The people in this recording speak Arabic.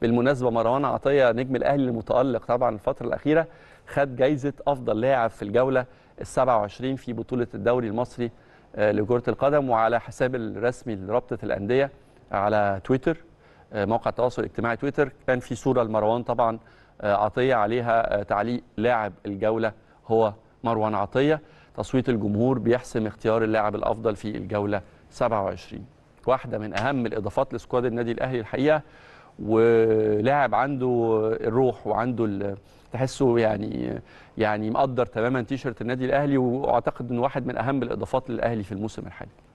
بالمناسبه مروان عطيه نجم الاهلي المتالق طبعا الفتره الاخيره خد جايزه افضل لاعب في الجوله ال 27 في بطوله الدوري المصري آه، لكره القدم وعلى حساب الرسمي لرابطه الانديه على تويتر آه، موقع التواصل الاجتماعي تويتر كان في صوره لمروان طبعا آه، عطيه عليها تعليق لاعب الجوله هو مروان عطيه تصويت الجمهور بيحسم اختيار اللاعب الافضل في الجوله 27 واحده من اهم الاضافات لسكواد النادي الاهلي الحقيقه ولاعب عنده الروح وعنده تحسه يعني يعني مقدر تماما تيشرت النادي الاهلي واعتقد انه واحد من اهم الاضافات للاهلي في الموسم الحالي